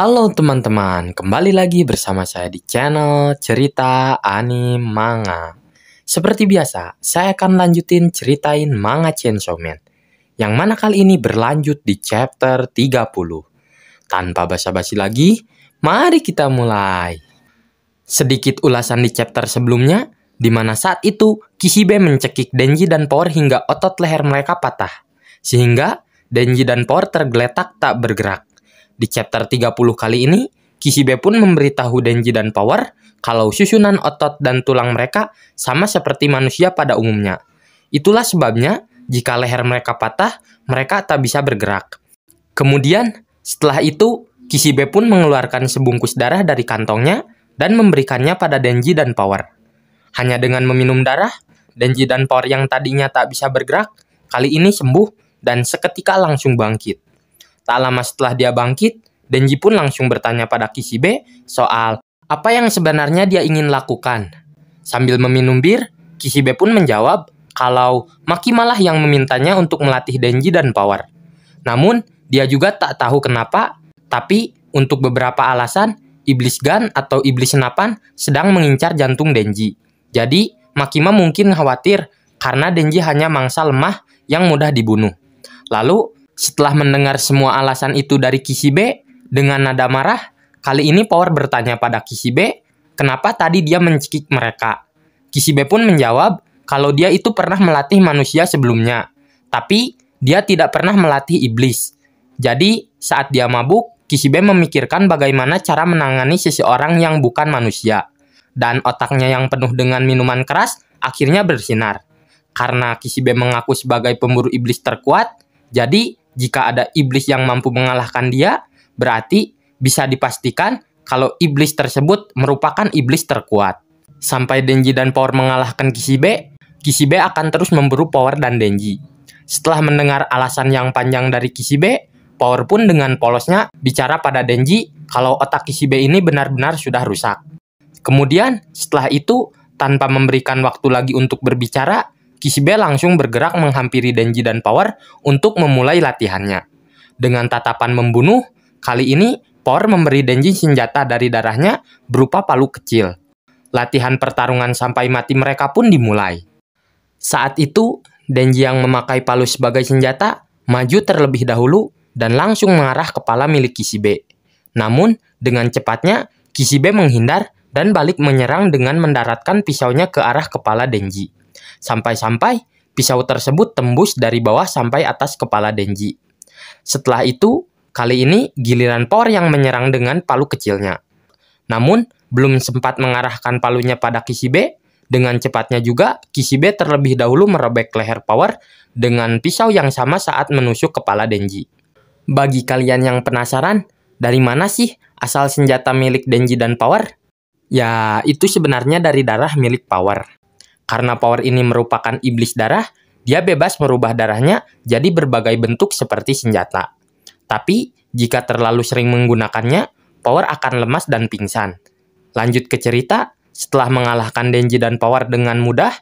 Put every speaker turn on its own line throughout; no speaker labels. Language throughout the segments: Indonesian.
Halo teman-teman, kembali lagi bersama saya di channel Cerita Anime Manga. Seperti biasa, saya akan lanjutin ceritain manga Chainsaw Man, yang mana kali ini berlanjut di chapter 30. Tanpa basa-basi lagi, mari kita mulai. Sedikit ulasan di chapter sebelumnya, di mana saat itu Kishibe mencekik Denji dan Power hingga otot leher mereka patah, sehingga Denji dan Power tergeletak tak bergerak. Di chapter 30 kali ini, Kishibe pun memberitahu Denji dan Power kalau susunan otot dan tulang mereka sama seperti manusia pada umumnya. Itulah sebabnya jika leher mereka patah, mereka tak bisa bergerak. Kemudian, setelah itu, Kishibe pun mengeluarkan sebungkus darah dari kantongnya dan memberikannya pada Denji dan Power. Hanya dengan meminum darah, Denji dan Power yang tadinya tak bisa bergerak, kali ini sembuh dan seketika langsung bangkit. Tak lama setelah dia bangkit, Denji pun langsung bertanya pada Kishibe soal apa yang sebenarnya dia ingin lakukan. Sambil meminum bir, Kishibe pun menjawab kalau Maki malah yang memintanya untuk melatih Denji dan Power. Namun, dia juga tak tahu kenapa, tapi untuk beberapa alasan, Iblis Gan atau Iblis Senapan sedang mengincar jantung Denji. Jadi, Makima mungkin khawatir karena Denji hanya mangsa lemah yang mudah dibunuh. Lalu, setelah mendengar semua alasan itu dari Kishibe, dengan nada marah, kali ini Power bertanya pada Kishibe, kenapa tadi dia mencekik mereka. Kishibe pun menjawab, kalau dia itu pernah melatih manusia sebelumnya, tapi dia tidak pernah melatih iblis. Jadi, saat dia mabuk, Kishibe memikirkan bagaimana cara menangani seseorang yang bukan manusia. Dan otaknya yang penuh dengan minuman keras akhirnya bersinar. Karena Kishibe mengaku sebagai pemburu iblis terkuat, jadi jika ada iblis yang mampu mengalahkan dia, berarti bisa dipastikan kalau iblis tersebut merupakan iblis terkuat. Sampai Denji dan Power mengalahkan Kishibe, Kishibe akan terus memburu Power dan Denji. Setelah mendengar alasan yang panjang dari Kishibe, Power pun dengan polosnya bicara pada Denji kalau otak Kishibe ini benar-benar sudah rusak. Kemudian, setelah itu, tanpa memberikan waktu lagi untuk berbicara, Kishibe langsung bergerak menghampiri Denji dan Power untuk memulai latihannya. Dengan tatapan membunuh, kali ini Power memberi Denji senjata dari darahnya berupa palu kecil. Latihan pertarungan sampai mati mereka pun dimulai. Saat itu, Denji yang memakai palu sebagai senjata maju terlebih dahulu dan langsung mengarah kepala milik Kishibe. Namun, dengan cepatnya, Kishibe menghindar dan balik menyerang dengan mendaratkan pisaunya ke arah kepala Denji. Sampai-sampai pisau tersebut tembus dari bawah sampai atas kepala Denji. Setelah itu, kali ini giliran Por yang menyerang dengan palu kecilnya. Namun, belum sempat mengarahkan palunya pada Kishibe, dengan cepatnya juga, Kishibe terlebih dahulu merobek leher Power dengan pisau yang sama saat menusuk kepala Denji. Bagi kalian yang penasaran, dari mana sih asal senjata milik Denji dan Power? Ya, itu sebenarnya dari darah milik Power. Karena power ini merupakan iblis darah, dia bebas merubah darahnya jadi berbagai bentuk seperti senjata. Tapi, jika terlalu sering menggunakannya, power akan lemas dan pingsan. Lanjut ke cerita, setelah mengalahkan Denji dan Power dengan mudah,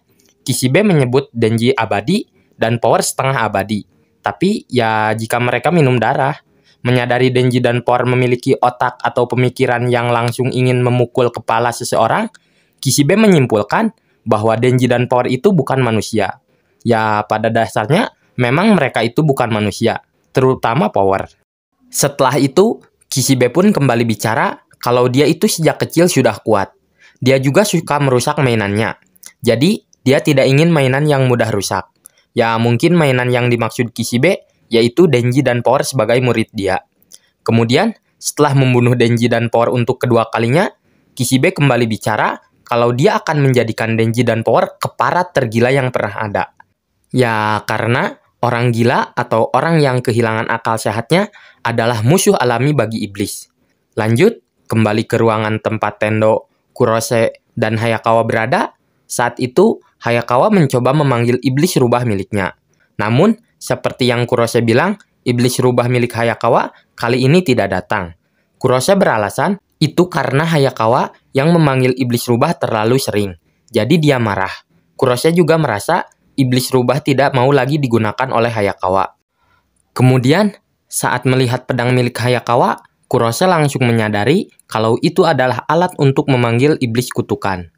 Kishibe menyebut Denji abadi dan Power setengah abadi. Tapi ya jika mereka minum darah, menyadari Denji dan Power memiliki otak atau pemikiran yang langsung ingin memukul kepala seseorang, Kishibe menyimpulkan bahwa Denji dan Power itu bukan manusia. Ya, pada dasarnya memang mereka itu bukan manusia, terutama Power. Setelah itu, Kishibe pun kembali bicara kalau dia itu sejak kecil sudah kuat. Dia juga suka merusak mainannya. Jadi, dia tidak ingin mainan yang mudah rusak. Ya, mungkin mainan yang dimaksud Kishibe yaitu Denji dan Power sebagai murid dia. Kemudian, setelah membunuh Denji dan Power untuk kedua kalinya, Kishibe kembali bicara kalau dia akan menjadikan Denji dan Power keparat tergila yang pernah ada. Ya karena orang gila atau orang yang kehilangan akal sehatnya adalah musuh alami bagi iblis. Lanjut, kembali ke ruangan tempat Tendo, Kurose, dan Hayakawa berada, saat itu Hayakawa mencoba memanggil iblis rubah miliknya. Namun, seperti yang Kurose bilang, iblis rubah milik Hayakawa kali ini tidak datang. Kurose beralasan itu karena Hayakawa yang memanggil iblis rubah terlalu sering. Jadi dia marah. Kurosya juga merasa iblis rubah tidak mau lagi digunakan oleh Hayakawa. Kemudian, saat melihat pedang milik Hayakawa, Kurosya langsung menyadari kalau itu adalah alat untuk memanggil iblis kutukan.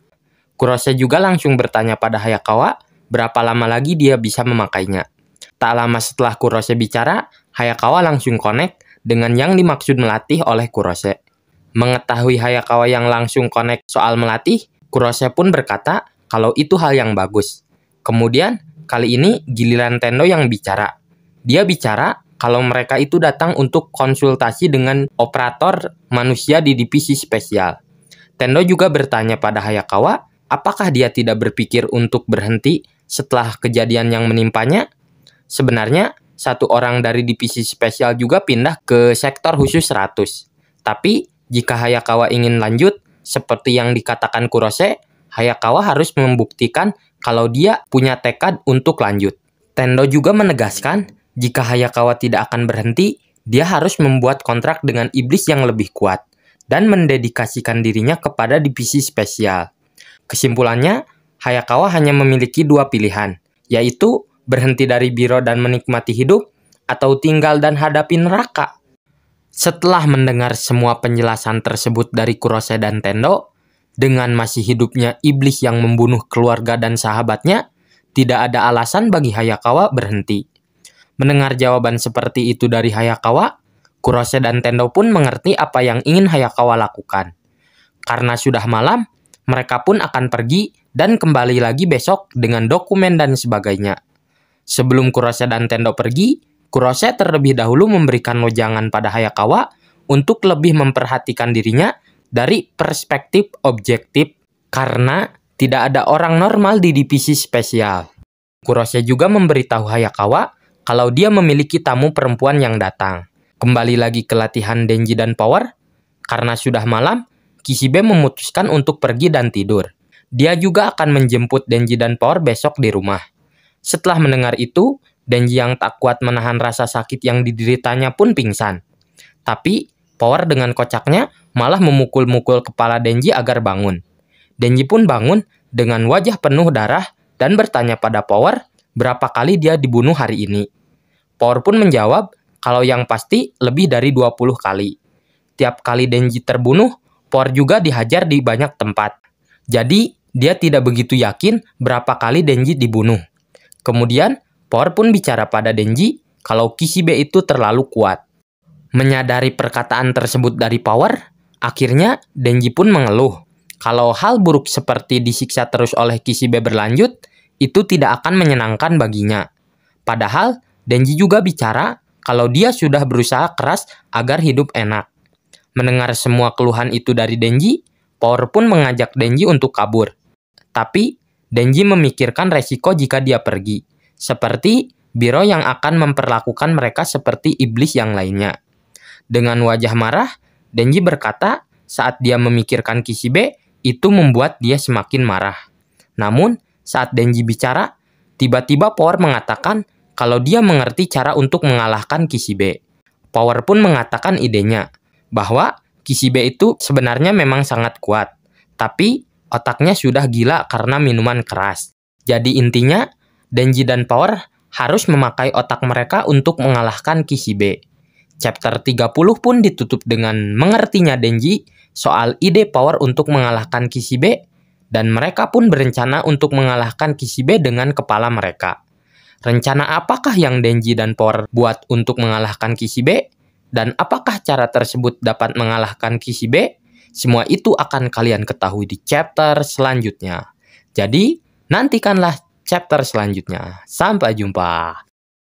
Kurosya juga langsung bertanya pada Hayakawa berapa lama lagi dia bisa memakainya. Tak lama setelah Kurose bicara, Hayakawa langsung connect dengan yang dimaksud melatih oleh Kurose. Mengetahui Hayakawa yang langsung connect soal melatih, Kurose pun berkata kalau itu hal yang bagus. Kemudian, kali ini giliran Tendo yang bicara. Dia bicara kalau mereka itu datang untuk konsultasi dengan operator manusia di divisi spesial. Tendo juga bertanya pada Hayakawa, apakah dia tidak berpikir untuk berhenti setelah kejadian yang menimpanya? Sebenarnya, satu orang dari divisi spesial juga pindah ke sektor khusus 100. Tapi, jika Hayakawa ingin lanjut, seperti yang dikatakan Kurose, Hayakawa harus membuktikan kalau dia punya tekad untuk lanjut. Tendo juga menegaskan, jika Hayakawa tidak akan berhenti, dia harus membuat kontrak dengan iblis yang lebih kuat dan mendedikasikan dirinya kepada divisi spesial. Kesimpulannya, Hayakawa hanya memiliki dua pilihan, yaitu berhenti dari biro dan menikmati hidup, atau tinggal dan hadapi neraka. Setelah mendengar semua penjelasan tersebut dari Kurose dan Tendo, dengan masih hidupnya iblis yang membunuh keluarga dan sahabatnya, tidak ada alasan bagi Hayakawa berhenti. Mendengar jawaban seperti itu dari Hayakawa, Kurose dan Tendo pun mengerti apa yang ingin Hayakawa lakukan. Karena sudah malam, mereka pun akan pergi dan kembali lagi besok dengan dokumen dan sebagainya. Sebelum Kurose dan Tendo pergi, Kurose terlebih dahulu memberikan lojangan pada Hayakawa untuk lebih memperhatikan dirinya dari perspektif objektif karena tidak ada orang normal di divisi spesial. Kurose juga memberitahu Hayakawa kalau dia memiliki tamu perempuan yang datang. Kembali lagi ke latihan Denji dan Power, karena sudah malam, Kishibe memutuskan untuk pergi dan tidur. Dia juga akan menjemput Denji dan Power besok di rumah. Setelah mendengar itu, dan yang tak kuat menahan rasa sakit yang dideritanya pun pingsan. Tapi, Power dengan kocaknya malah memukul-mukul kepala Denji agar bangun. Denji pun bangun dengan wajah penuh darah dan bertanya pada Power berapa kali dia dibunuh hari ini. Power pun menjawab kalau yang pasti lebih dari 20 kali. Tiap kali Denji terbunuh, Power juga dihajar di banyak tempat. Jadi, dia tidak begitu yakin berapa kali Denji dibunuh. Kemudian, Power pun bicara pada Denji kalau Kishibe itu terlalu kuat. Menyadari perkataan tersebut dari Power, akhirnya Denji pun mengeluh. Kalau hal buruk seperti disiksa terus oleh Kishibe berlanjut, itu tidak akan menyenangkan baginya. Padahal, Denji juga bicara kalau dia sudah berusaha keras agar hidup enak. Mendengar semua keluhan itu dari Denji, Power pun mengajak Denji untuk kabur. Tapi, Denji memikirkan resiko jika dia pergi seperti biro yang akan memperlakukan mereka seperti iblis yang lainnya. Dengan wajah marah, Denji berkata saat dia memikirkan Kishibe, itu membuat dia semakin marah. Namun, saat Denji bicara, tiba-tiba Power mengatakan kalau dia mengerti cara untuk mengalahkan Kishibe. Power pun mengatakan idenya, bahwa Kishibe itu sebenarnya memang sangat kuat, tapi otaknya sudah gila karena minuman keras. Jadi intinya, Denji dan Power harus memakai otak mereka untuk mengalahkan Kishibe. Chapter 30 pun ditutup dengan mengertinya Denji soal ide Power untuk mengalahkan Kishibe dan mereka pun berencana untuk mengalahkan Kishibe dengan kepala mereka. Rencana apakah yang Denji dan Power buat untuk mengalahkan Kishibe? Dan apakah cara tersebut dapat mengalahkan Kishibe? Semua itu akan kalian ketahui di chapter selanjutnya. Jadi, nantikanlah chapter selanjutnya. Sampai jumpa.